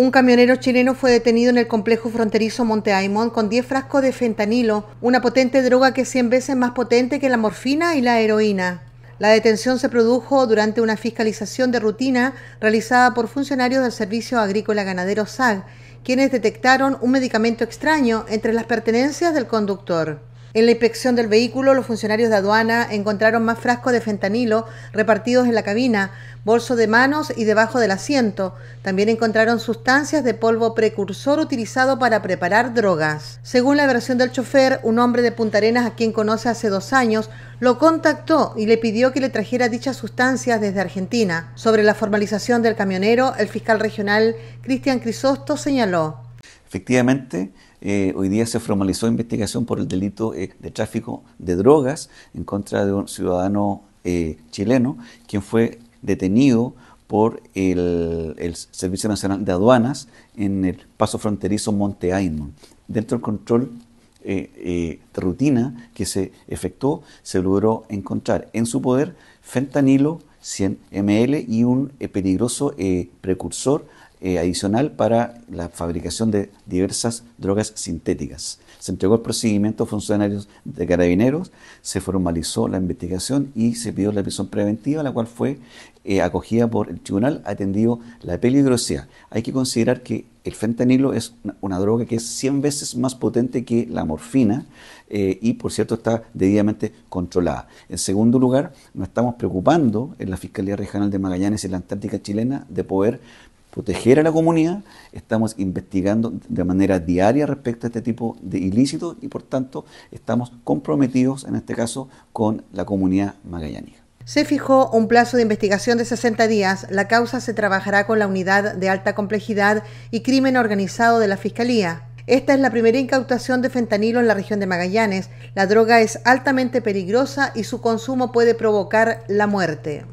Un camionero chileno fue detenido en el complejo fronterizo Monte con 10 frascos de fentanilo, una potente droga que es 100 veces más potente que la morfina y la heroína. La detención se produjo durante una fiscalización de rutina realizada por funcionarios del Servicio Agrícola Ganadero SAG, quienes detectaron un medicamento extraño entre las pertenencias del conductor. En la inspección del vehículo, los funcionarios de aduana encontraron más frascos de fentanilo repartidos en la cabina, bolso de manos y debajo del asiento. También encontraron sustancias de polvo precursor utilizado para preparar drogas. Según la versión del chofer, un hombre de Punta Arenas, a quien conoce hace dos años, lo contactó y le pidió que le trajera dichas sustancias desde Argentina. Sobre la formalización del camionero, el fiscal regional Cristian Crisosto señaló. Efectivamente, eh, hoy día se formalizó investigación por el delito eh, de tráfico de drogas en contra de un ciudadano eh, chileno, quien fue detenido por el, Servicio Nacional de Aduanas en el paso fronterizo Monte Aymon. Dentro del control de rutina que se efectuó, se logró encontrar en su poder fentanilo 100 ml y un peligroso precursor eh, adicional para la fabricación de diversas drogas sintéticas. Se entregó el procedimiento a funcionarios de carabineros, se formalizó la investigación y se pidió la prisión preventiva, la cual fue eh, acogida por el tribunal, atendido la peligrosidad. Hay que considerar que el fentanilo es una, droga que es 100 veces más potente que la morfina eh, y, por cierto, está debidamente controlada. En segundo lugar, nos estamos preocupando en la Fiscalía Regional de Magallanes y la Antártica Chilena de poder proteger a la comunidad, estamos investigando de manera diaria respecto a este tipo de ilícitos y por tanto estamos comprometidos en este caso con la comunidad magallanica. Se fijó un plazo de investigación de 60 días. La causa se trabajará con la unidad de alta complejidad y crimen organizado de la Fiscalía. Esta es la primera incautación de fentanilo en la región de Magallanes. La droga es altamente peligrosa y su consumo puede provocar la muerte.